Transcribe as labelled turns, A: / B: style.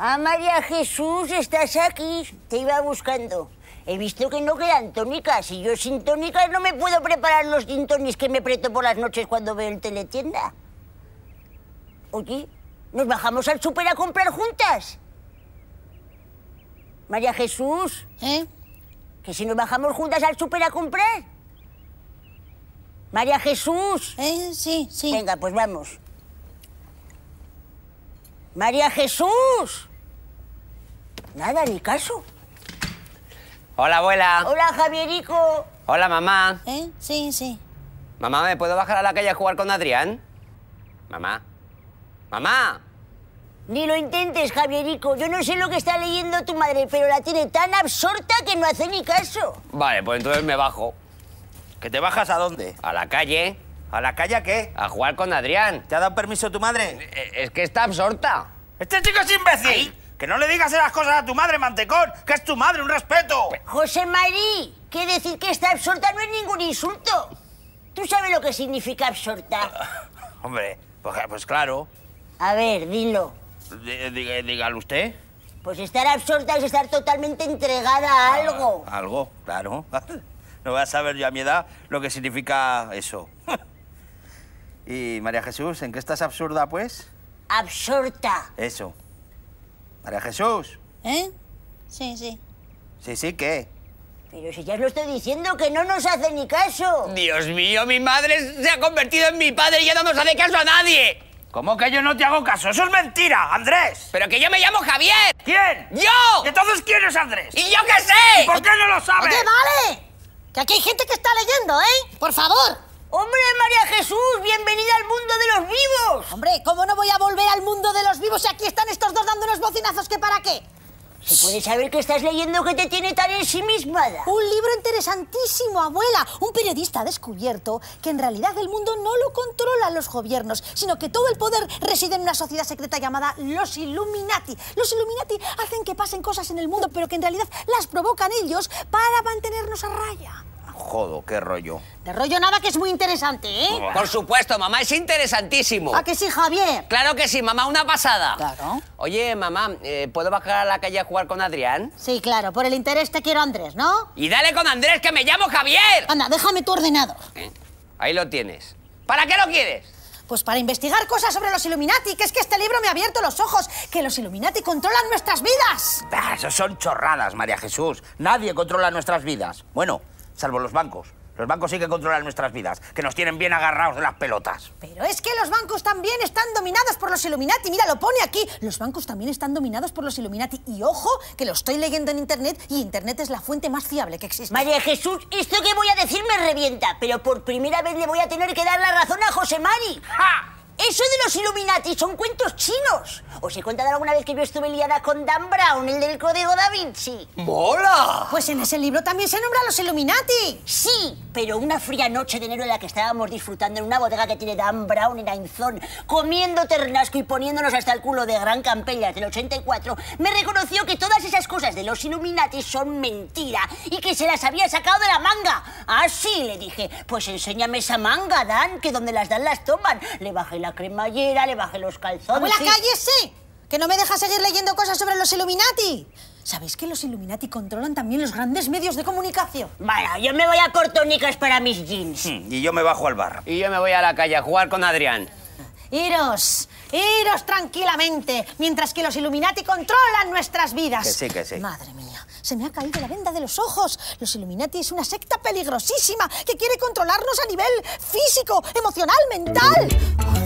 A: Ah, María Jesús, estás aquí. Te iba buscando. He visto que no quedan tónicas y yo sin tónicas no me puedo preparar los tintones que me preto por las noches cuando veo el teletienda. Oye, ¿nos bajamos al súper a comprar juntas? María Jesús. ¿Eh? ¿Que si nos bajamos juntas al súper a comprar? María Jesús. ¿Eh? Sí, sí. Venga, pues vamos. María Jesús. Nada, ni caso. Hola, abuela. Hola, Javierico. Hola, mamá. ¿Eh? Sí, sí. Mamá, ¿me puedo bajar a la calle a jugar con Adrián? Mamá. ¡Mamá! Ni lo intentes, Javierico. Yo no sé lo que está leyendo tu madre, pero la tiene tan absorta que no hace ni caso. Vale, pues entonces me bajo. ¿Que te bajas a dónde? A la calle. ¿A la calle qué? A jugar con Adrián. ¿Te ha dado permiso tu madre? Eh, eh, es que está absorta. ¡Este chico es imbécil! ¡Que no le digas esas cosas a tu madre, mantecón! ¡Que es tu madre, un respeto! José María, que decir que está absorta no es ningún insulto. ¿Tú sabes lo que significa absorta? Hombre, pues, pues, claro. A ver, dilo. Dígalo usted. Pues estar absorta es estar totalmente entregada a algo. Ah, algo, claro. No voy a saber yo a mi edad lo que significa eso. Y María Jesús, ¿en qué estás absurda, pues? Absurda. Eso. María Jesús. ¿Eh? Sí, sí. Sí, sí, ¿qué? Pero si ya lo estoy diciendo, que no nos hace ni caso.
B: Dios mío, mi madre se ha convertido en mi padre y ya no nos hace caso a nadie. ¿Cómo que yo no te hago caso? ¡Eso es mentira, Andrés! ¡Pero que yo me llamo Javier! ¿Quién? ¡Yo! ¿De todos quién es Andrés? ¡Y yo qué sé! ¿Y por qué no lo sabes? ¡Oye, vale! Que aquí hay gente que está leyendo, ¿eh? ¡Por favor! ¡Hombre, María Jesús! ¡Bienvenida al mundo de los vivos! Hombre, ¿cómo no voy a volver al mundo de los vivos si aquí están estos dos dándonos bocinazos que para qué? Se puede saber que estás leyendo que te tiene tan ensimismada. Un libro interesantísimo, abuela. Un periodista ha descubierto que en realidad el mundo no lo controlan los gobiernos, sino que todo el poder reside en una sociedad secreta llamada los Illuminati. Los Illuminati hacen que pasen cosas en el mundo, pero que en realidad las provocan ellos para mantenernos a raya jodo, qué rollo. De rollo nada que es muy interesante, ¿eh? Oh, por supuesto, mamá, es interesantísimo. ¿A que sí, Javier? Claro que sí, mamá, una pasada. Claro. Oye, mamá, eh, ¿puedo bajar a la calle a jugar con Adrián? Sí, claro, por el interés te quiero Andrés, ¿no? Y dale con Andrés, que me llamo Javier. Anda, déjame tu ordenado. Eh, ahí lo tienes. ¿Para qué lo quieres? Pues para investigar cosas sobre los Illuminati, que es que este libro me ha abierto los ojos, que los Illuminati controlan nuestras vidas.
A: eso son chorradas, María Jesús. Nadie controla nuestras vidas. Bueno, salvo los bancos. Los bancos sí que controlan nuestras vidas, que nos tienen bien agarrados de las pelotas.
B: Pero es que los bancos también están dominados por los Illuminati. Mira, lo pone aquí. Los bancos también están dominados por los Illuminati. Y ojo, que lo estoy leyendo en Internet y Internet es la fuente más fiable que existe.
A: María Jesús, esto que voy a decir me revienta, pero por primera vez le voy a tener que dar la razón a José Mari. ¡Ja! Eso de los Illuminati son cuentos chinos. ¿Os he contado alguna vez que yo estuve liada con Dan Brown, el del Código Da Vinci? ¡Mola! Pues en ese libro también se nombra a los Illuminati. Sí, pero una fría noche de enero en la que estábamos disfrutando en una bodega que tiene Dan Brown en Ainzón, comiendo ternasco y poniéndonos hasta el culo de Gran Campella del 84, me reconoció que todas esas cosas de los Illuminati son mentira y que se las había sacado de la manga. Así ah, le dije. Pues enséñame esa manga, Dan, que donde las dan las toman. Le bajé la la cremallera, le bajé los calzones. calle
B: sí! ¡Que no me deja seguir leyendo cosas sobre los Illuminati! ¿Sabéis que los Illuminati controlan también los grandes medios de comunicación? Vaya,
A: yo me voy a cortónicas para mis jeans. Hmm, y yo me bajo al bar. Y yo me voy a la calle a jugar con Adrián.
B: Iros, iros tranquilamente, mientras que los Illuminati controlan nuestras vidas. Que sí, que sí. Madre mía, se me ha caído la venda de los ojos. Los Illuminati es una secta peligrosísima que quiere controlarnos a nivel físico, emocional, mental.